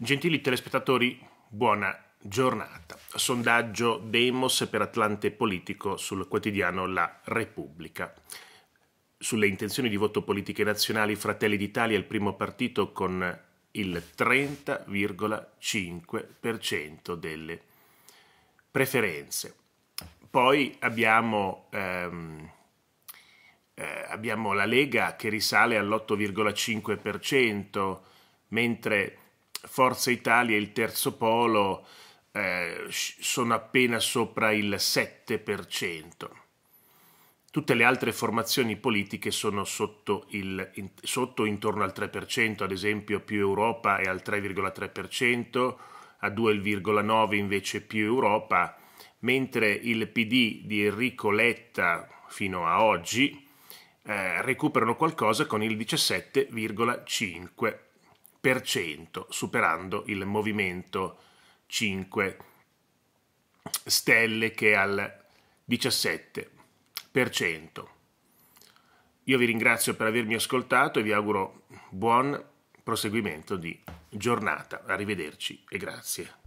Gentili telespettatori, buona giornata. Sondaggio Demos per Atlante Politico sul quotidiano La Repubblica. Sulle intenzioni di voto politiche nazionali, Fratelli d'Italia è il primo partito con il 30,5% delle preferenze. Poi abbiamo, ehm, eh, abbiamo la Lega che risale all'8,5%, mentre Forza Italia e il terzo polo eh, sono appena sopra il 7%. Tutte le altre formazioni politiche sono sotto, il, in, sotto intorno al 3%, ad esempio più Europa è al 3,3%, a 2,9% invece più Europa, mentre il PD di Enrico Letta fino a oggi eh, recuperano qualcosa con il 17,5% superando il movimento 5 stelle che è al 17%. Io vi ringrazio per avermi ascoltato e vi auguro buon proseguimento di giornata. Arrivederci e grazie.